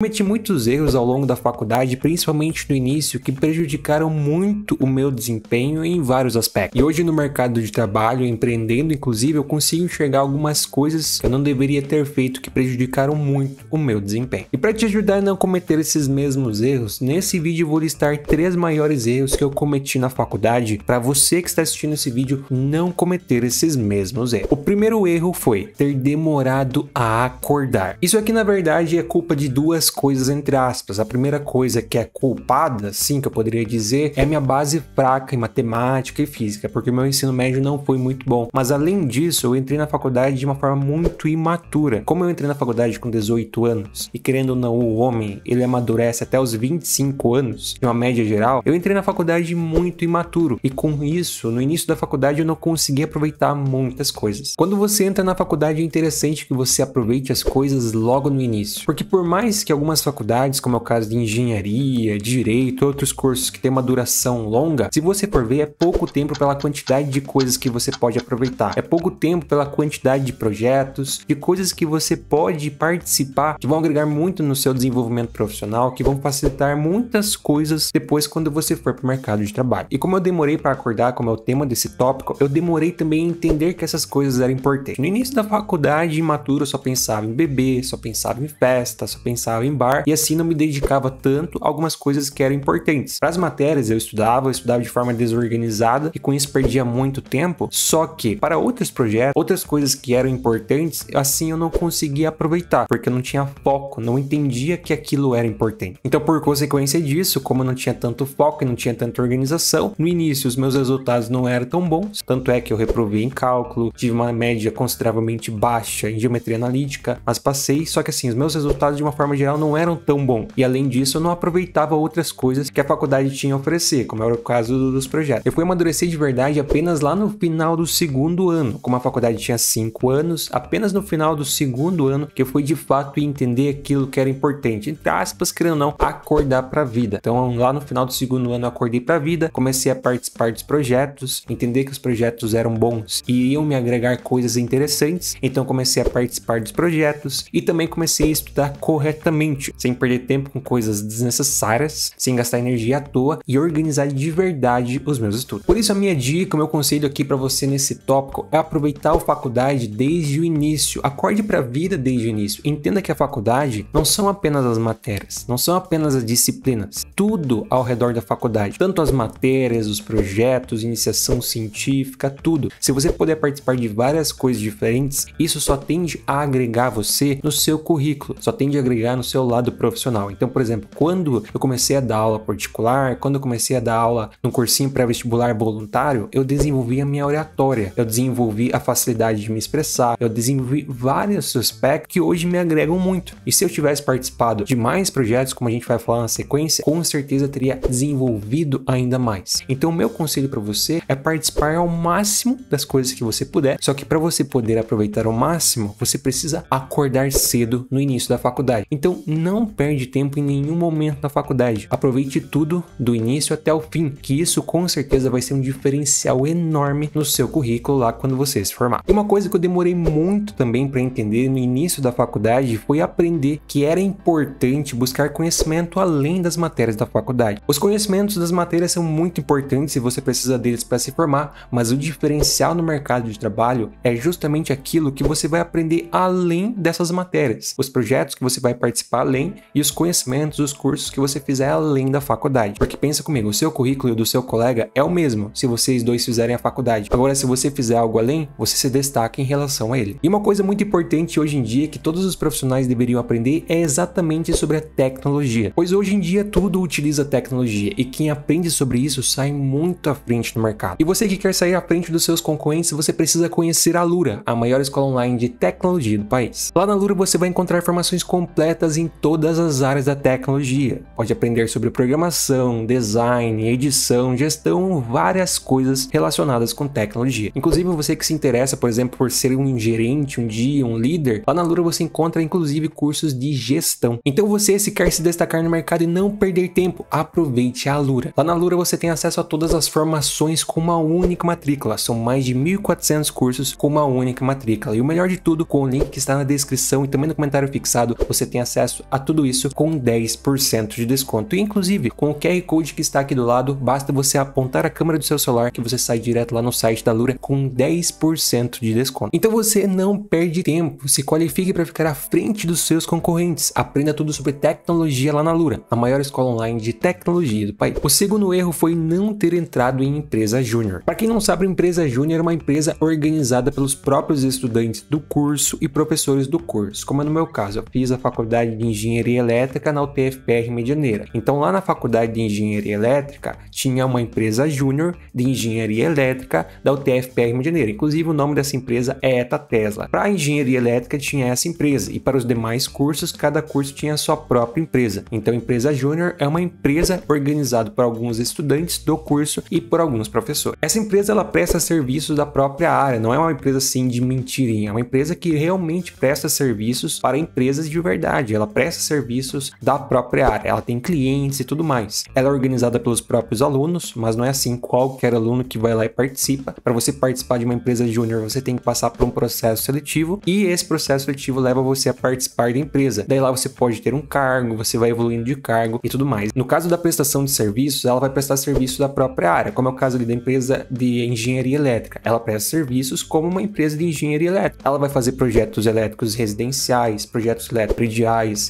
Cometi muitos erros ao longo da faculdade, principalmente no início, que prejudicaram muito o meu desempenho em vários aspectos. E hoje no mercado de trabalho, empreendendo inclusive, eu consigo enxergar algumas coisas que eu não deveria ter feito que prejudicaram muito o meu desempenho. E para te ajudar a não cometer esses mesmos erros, nesse vídeo eu vou listar três maiores erros que eu cometi na faculdade para você que está assistindo esse vídeo não cometer esses mesmos erros. O primeiro erro foi ter demorado a acordar. Isso aqui na verdade é culpa de duas coisas entre aspas. A primeira coisa que é culpada, sim, que eu poderia dizer, é minha base fraca em matemática e física, porque meu ensino médio não foi muito bom. Mas além disso, eu entrei na faculdade de uma forma muito imatura. Como eu entrei na faculdade com 18 anos, e querendo ou não, o homem, ele amadurece até os 25 anos, de uma média geral, eu entrei na faculdade muito imaturo. E com isso, no início da faculdade, eu não consegui aproveitar muitas coisas. Quando você entra na faculdade, é interessante que você aproveite as coisas logo no início. Porque por mais que algumas faculdades, como é o caso de engenharia, direito, outros cursos que têm uma duração longa, se você for ver, é pouco tempo pela quantidade de coisas que você pode aproveitar. É pouco tempo pela quantidade de projetos, de coisas que você pode participar, que vão agregar muito no seu desenvolvimento profissional, que vão facilitar muitas coisas depois quando você for para o mercado de trabalho. E como eu demorei para acordar, como é o tema desse tópico, eu demorei também a entender que essas coisas eram importantes. No início da faculdade imatura, eu só pensava em beber, só pensava em festa, só pensava em em bar e assim não me dedicava tanto a algumas coisas que eram importantes. Para as matérias eu estudava, eu estudava de forma desorganizada e com isso perdia muito tempo, só que para outros projetos, outras coisas que eram importantes, assim eu não conseguia aproveitar, porque eu não tinha foco, não entendia que aquilo era importante. Então, por consequência disso, como eu não tinha tanto foco e não tinha tanta organização, no início os meus resultados não eram tão bons, tanto é que eu reprovei em cálculo, tive uma média consideravelmente baixa em geometria analítica, mas passei, só que assim, os meus resultados de uma forma geral não eram tão bom. E além disso, eu não aproveitava outras coisas que a faculdade tinha a oferecer, como era o caso dos projetos. Eu fui amadurecer de verdade apenas lá no final do segundo ano. Como a faculdade tinha cinco anos, apenas no final do segundo ano que eu fui de fato entender aquilo que era importante. Entre aspas, querendo ou não, acordar pra vida. Então lá no final do segundo ano eu acordei pra vida, comecei a participar dos projetos, entender que os projetos eram bons e iam me agregar coisas interessantes. Então comecei a participar dos projetos e também comecei a estudar corretamente eficiente, sem perder tempo com coisas desnecessárias, sem gastar energia à toa e organizar de verdade os meus estudos. Por isso a minha dica, o meu conselho aqui para você nesse tópico é aproveitar a faculdade desde o início. Acorde para a vida desde o início. Entenda que a faculdade não são apenas as matérias, não são apenas as disciplinas, tudo ao redor da faculdade, tanto as matérias, os projetos, iniciação científica, tudo. Se você puder participar de várias coisas diferentes, isso só tende a agregar você no seu currículo, só tende a agregar no seu lado profissional. Então, por exemplo, quando eu comecei a dar aula particular, quando eu comecei a dar aula no cursinho pré-vestibular voluntário, eu desenvolvi a minha oratória, eu desenvolvi a facilidade de me expressar, eu desenvolvi vários aspectos que hoje me agregam muito. E se eu tivesse participado de mais projetos, como a gente vai falar na sequência, com certeza teria desenvolvido ainda mais. Então, o meu conselho para você é participar ao máximo das coisas que você puder, só que para você poder aproveitar ao máximo, você precisa acordar cedo no início da faculdade. Então, não perde tempo em nenhum momento na faculdade. Aproveite tudo do início até o fim, que isso com certeza vai ser um diferencial enorme no seu currículo lá quando você se formar. uma coisa que eu demorei muito também para entender no início da faculdade foi aprender que era importante buscar conhecimento além das matérias da faculdade. Os conhecimentos das matérias são muito importantes e você precisa deles para se formar, mas o diferencial no mercado de trabalho é justamente aquilo que você vai aprender além dessas matérias. Os projetos que você vai participar participar além e os conhecimentos, os cursos que você fizer além da faculdade. Porque pensa comigo, o seu currículo e o do seu colega é o mesmo se vocês dois fizerem a faculdade. Agora, se você fizer algo além, você se destaca em relação a ele. E uma coisa muito importante hoje em dia que todos os profissionais deveriam aprender é exatamente sobre a tecnologia. Pois hoje em dia tudo utiliza tecnologia e quem aprende sobre isso sai muito à frente no mercado. E você que quer sair à frente dos seus concorrentes, você precisa conhecer a Lura, a maior escola online de tecnologia do país. Lá na Lura você vai encontrar formações completas em todas as áreas da tecnologia. Pode aprender sobre programação, design, edição, gestão, várias coisas relacionadas com tecnologia. Inclusive, você que se interessa, por exemplo, por ser um gerente um dia, um líder, lá na Lura você encontra inclusive cursos de gestão. Então, você se quer se destacar no mercado e não perder tempo, aproveite a Lura. Lá na Lura você tem acesso a todas as formações com uma única matrícula. São mais de 1.400 cursos com uma única matrícula. E o melhor de tudo, com o link que está na descrição e também no comentário fixado, você tem acesso acesso a tudo isso com 10% de desconto. E, inclusive, com o QR Code que está aqui do lado, basta você apontar a câmera do seu celular que você sai direto lá no site da Lura com 10% de desconto. Então você não perde tempo, se qualifique para ficar à frente dos seus concorrentes. Aprenda tudo sobre tecnologia lá na Lura, a maior escola online de tecnologia do país. O segundo erro foi não ter entrado em empresa júnior. Para quem não sabe, a empresa júnior é uma empresa organizada pelos próprios estudantes do curso e professores do curso, como é no meu caso, eu fiz a faculdade de Engenharia Elétrica na UTFPR Medianeira. Então lá na Faculdade de Engenharia Elétrica tinha uma empresa júnior de Engenharia Elétrica da UTFPR Medianeira. Inclusive o nome dessa empresa é ETA Tesla. Para Engenharia Elétrica tinha essa empresa e para os demais cursos cada curso tinha sua própria empresa. Então empresa júnior é uma empresa organizada por alguns estudantes do curso e por alguns professores. Essa empresa ela presta serviços da própria área, não é uma empresa assim de mentirinha, é uma empresa que realmente presta serviços para empresas de verdade. Ela presta serviços da própria área, ela tem clientes e tudo mais. Ela é organizada pelos próprios alunos, mas não é assim qualquer aluno que vai lá e participa. Para você participar de uma empresa júnior, você tem que passar por um processo seletivo e esse processo seletivo leva você a participar da empresa. Daí lá você pode ter um cargo, você vai evoluindo de cargo e tudo mais. No caso da prestação de serviços, ela vai prestar serviço da própria área, como é o caso ali da empresa de engenharia elétrica. Ela presta serviços como uma empresa de engenharia elétrica. Ela vai fazer projetos elétricos residenciais, projetos elétricos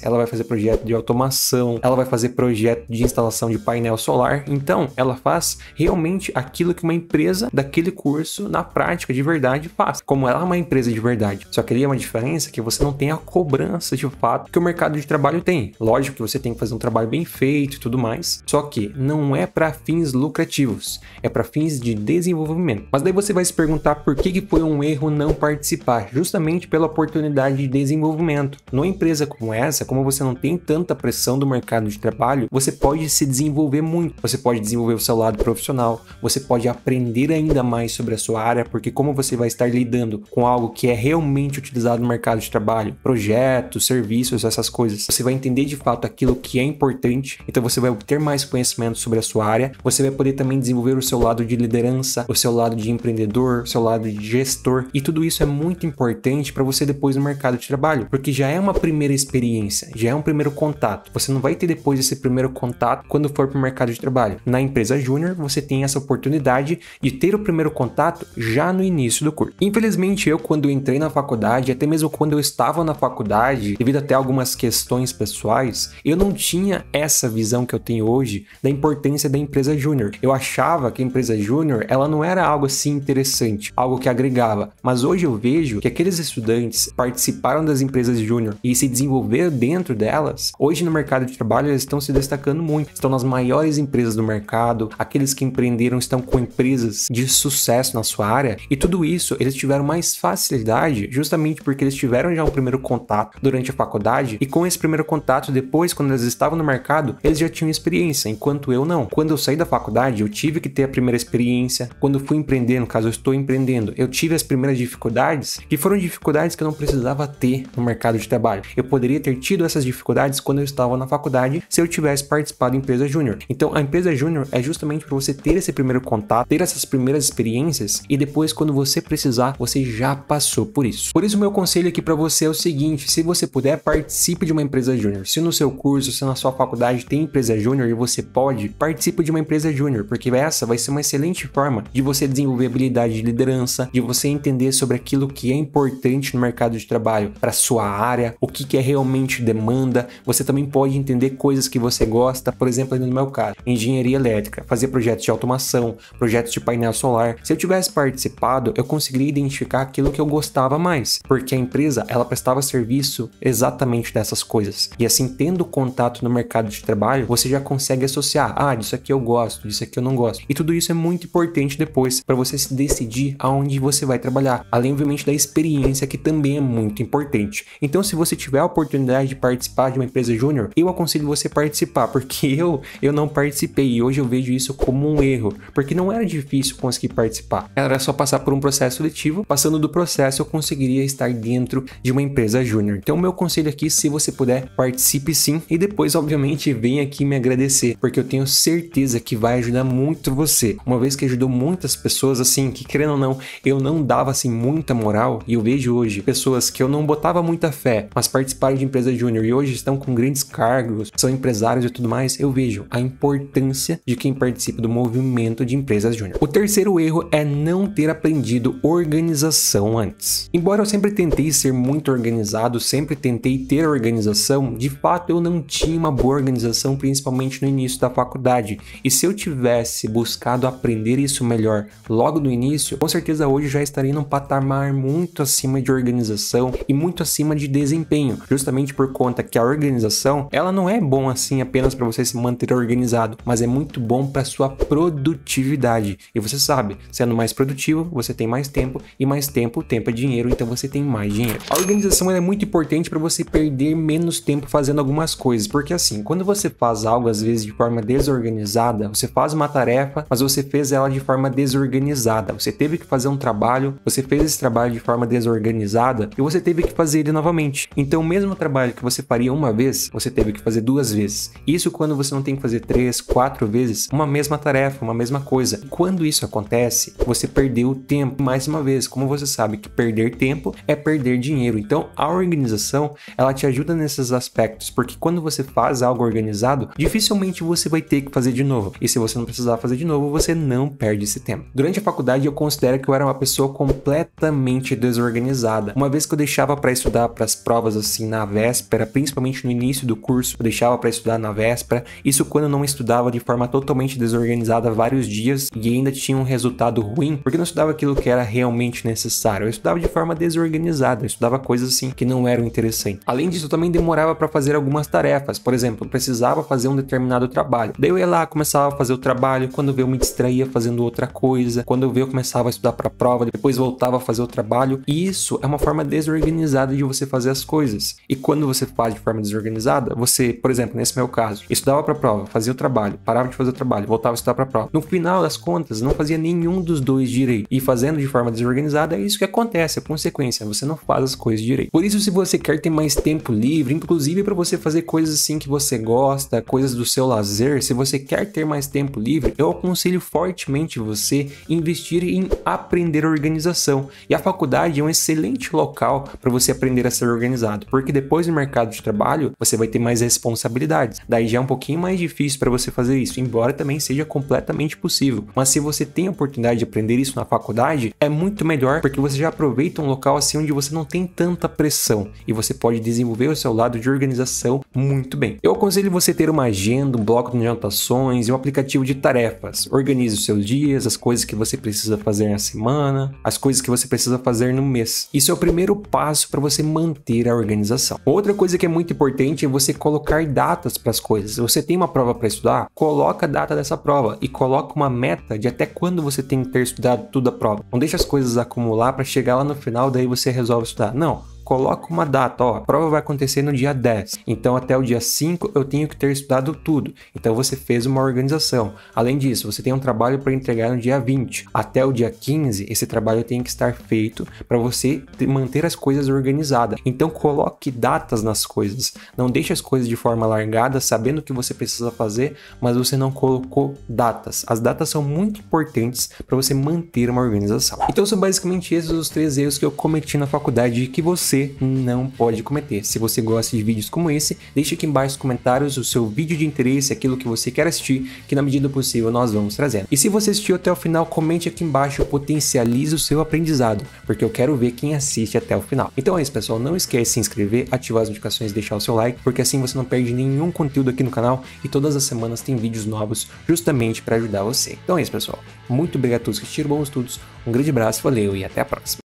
ela vai fazer projeto de automação, ela vai fazer projeto de instalação de painel solar. Então, ela faz realmente aquilo que uma empresa daquele curso na prática de verdade faz, como ela é uma empresa de verdade. Só que ali é uma diferença que você não tem a cobrança de fato que o mercado de trabalho tem. Lógico que você tem que fazer um trabalho bem feito e tudo mais, só que não é para fins lucrativos, é para fins de desenvolvimento. Mas daí você vai se perguntar por que, que foi um erro não participar, justamente pela oportunidade de desenvolvimento. Numa empresa como essa, como você não tem tanta pressão do mercado de trabalho, você pode se desenvolver muito. Você pode desenvolver o seu lado profissional, você pode aprender ainda mais sobre a sua área, porque como você vai estar lidando com algo que é realmente utilizado no mercado de trabalho, projetos, serviços, essas coisas, você vai entender de fato aquilo que é importante, então você vai obter mais conhecimento sobre a sua área, você vai poder também desenvolver o seu lado de liderança, o seu lado de empreendedor, o seu lado de gestor, e tudo isso é muito importante para você depois no mercado de trabalho, porque já é uma primeira experiência experiência, já é um primeiro contato. Você não vai ter depois esse primeiro contato quando for para o mercado de trabalho. Na empresa júnior, você tem essa oportunidade de ter o primeiro contato já no início do curso. Infelizmente, eu quando entrei na faculdade, até mesmo quando eu estava na faculdade, devido até algumas questões pessoais, eu não tinha essa visão que eu tenho hoje da importância da empresa júnior. Eu achava que a empresa júnior, ela não era algo assim interessante, algo que agregava, mas hoje eu vejo que aqueles estudantes participaram das empresas júnior e se desenvolveram dentro delas, hoje no mercado de trabalho eles estão se destacando muito, estão nas maiores empresas do mercado, aqueles que empreenderam estão com empresas de sucesso na sua área, e tudo isso eles tiveram mais facilidade justamente porque eles tiveram já o primeiro contato durante a faculdade, e com esse primeiro contato, depois, quando eles estavam no mercado, eles já tinham experiência, enquanto eu não. Quando eu saí da faculdade, eu tive que ter a primeira experiência, quando fui empreender, no caso, eu estou empreendendo, eu tive as primeiras dificuldades, que foram dificuldades que eu não precisava ter no mercado de trabalho. Eu poderia ter tido essas dificuldades quando eu estava na faculdade se eu tivesse participado da empresa júnior. Então a empresa júnior é justamente para você ter esse primeiro contato, ter essas primeiras experiências e depois quando você precisar, você já passou por isso. Por isso meu conselho aqui para você é o seguinte, se você puder, participe de uma empresa júnior. Se no seu curso, se na sua faculdade tem empresa júnior e você pode, participe de uma empresa júnior, porque essa vai ser uma excelente forma de você desenvolver habilidade de liderança, de você entender sobre aquilo que é importante no mercado de trabalho, para sua área, o que, que é realmente cliente demanda. Você também pode entender coisas que você gosta, por exemplo, no meu caso, engenharia elétrica, fazer projetos de automação, projetos de painel solar. Se eu tivesse participado, eu conseguiria identificar aquilo que eu gostava mais, porque a empresa ela prestava serviço exatamente dessas coisas. E assim, tendo contato no mercado de trabalho, você já consegue associar, ah, disso aqui eu gosto, disso aqui eu não gosto. E tudo isso é muito importante depois para você se decidir aonde você vai trabalhar, além obviamente da experiência que também é muito importante. Então, se você tiver a oportunidade oportunidade de participar de uma empresa júnior, eu aconselho você participar, porque eu, eu não participei e hoje eu vejo isso como um erro, porque não era difícil conseguir participar, era só passar por um processo seletivo, passando do processo eu conseguiria estar dentro de uma empresa júnior. Então, meu conselho aqui, se você puder, participe sim e depois, obviamente, venha aqui me agradecer, porque eu tenho certeza que vai ajudar muito você, uma vez que ajudou muitas pessoas assim, que querendo ou não, eu não dava assim muita moral e eu vejo hoje pessoas que eu não botava muita fé, mas participaram de empresas júnior e hoje estão com grandes cargos, são empresários e tudo mais, eu vejo a importância de quem participa do movimento de empresas júnior. O terceiro erro é não ter aprendido organização antes. Embora eu sempre tentei ser muito organizado, sempre tentei ter organização, de fato eu não tinha uma boa organização, principalmente no início da faculdade. E se eu tivesse buscado aprender isso melhor logo no início, com certeza hoje já estaria num patamar muito acima de organização e muito acima de desempenho, justamente por conta que a organização, ela não é bom assim apenas para você se manter organizado, mas é muito bom para sua produtividade. E você sabe, sendo mais produtivo, você tem mais tempo e mais tempo, tempo é dinheiro, então você tem mais dinheiro. A organização é muito importante para você perder menos tempo fazendo algumas coisas, porque assim, quando você faz algo às vezes de forma desorganizada, você faz uma tarefa, mas você fez ela de forma desorganizada. Você teve que fazer um trabalho, você fez esse trabalho de forma desorganizada e você teve que fazer ele novamente. Então, mesmo trabalho trabalho que você faria uma vez, você teve que fazer duas vezes. Isso quando você não tem que fazer três, quatro vezes uma mesma tarefa, uma mesma coisa. Quando isso acontece, você perdeu tempo. Mais uma vez, como você sabe que perder tempo é perder dinheiro. Então, a organização, ela te ajuda nesses aspectos, porque quando você faz algo organizado, dificilmente você vai ter que fazer de novo. E se você não precisar fazer de novo, você não perde esse tempo. Durante a faculdade, eu considero que eu era uma pessoa completamente desorganizada. Uma vez que eu deixava para estudar para as provas assim na véspera, véspera, principalmente no início do curso, eu deixava para estudar na véspera. Isso quando não estudava de forma totalmente desorganizada vários dias e ainda tinha um resultado ruim, porque não estudava aquilo que era realmente necessário. Eu estudava de forma desorganizada, eu estudava coisas assim que não eram interessantes. Além disso, eu também demorava para fazer algumas tarefas. Por exemplo, eu precisava fazer um determinado trabalho. Daí eu ia lá, começava a fazer o trabalho, quando eu, eu me distraía fazendo outra coisa, quando eu, eu começava a estudar para a prova, depois voltava a fazer o trabalho. E isso é uma forma desorganizada de você fazer as coisas. E quando quando você faz de forma desorganizada, você, por exemplo, nesse meu caso, estudava para a prova, fazia o trabalho, parava de fazer o trabalho, voltava a estudar para a prova. No final das contas, não fazia nenhum dos dois direito. E fazendo de forma desorganizada, é isso que acontece, a é consequência, você não faz as coisas direito. Por isso, se você quer ter mais tempo livre, inclusive para você fazer coisas assim que você gosta, coisas do seu lazer, se você quer ter mais tempo livre, eu aconselho fortemente você investir em aprender organização. E a faculdade é um excelente local para você aprender a ser organizado, porque depois no mercado de trabalho, você vai ter mais responsabilidades. Daí já é um pouquinho mais difícil para você fazer isso, embora também seja completamente possível. Mas se você tem a oportunidade de aprender isso na faculdade, é muito melhor porque você já aproveita um local assim onde você não tem tanta pressão e você pode desenvolver o seu lado de organização muito bem. Eu aconselho você ter uma agenda, um bloco de anotações e um aplicativo de tarefas. Organize os seus dias, as coisas que você precisa fazer na semana, as coisas que você precisa fazer no mês. Isso é o primeiro passo para você manter a organização outra coisa que é muito importante é você colocar datas para as coisas. Você tem uma prova para estudar, coloca a data dessa prova e coloca uma meta de até quando você tem que ter estudado tudo a prova. Não deixa as coisas acumular para chegar lá no final daí você resolve estudar. Não, coloca uma data, ó, a prova vai acontecer no dia 10. Então até o dia 5 eu tenho que ter estudado tudo. Então você fez uma organização. Além disso, você tem um trabalho para entregar no dia 20. Até o dia 15 esse trabalho tem que estar feito para você manter as coisas organizadas. Então coloque datas nas coisas. Não deixe as coisas de forma largada, sabendo o que você precisa fazer, mas você não colocou datas. As datas são muito importantes para você manter uma organização. Então são basicamente esses os três erros que eu cometi na faculdade e que você você não pode cometer. Se você gosta de vídeos como esse, deixe aqui embaixo nos comentários o seu vídeo de interesse, aquilo que você quer assistir, que na medida do possível nós vamos trazendo. E se você assistiu até o final, comente aqui embaixo, potencialize o seu aprendizado, porque eu quero ver quem assiste até o final. Então é isso, pessoal. Não esquece de se inscrever, ativar as notificações e deixar o seu like, porque assim você não perde nenhum conteúdo aqui no canal e todas as semanas tem vídeos novos justamente para ajudar você. Então é isso, pessoal. Muito obrigado a todos que assistiram, bons estudos, um grande abraço, valeu e até a próxima.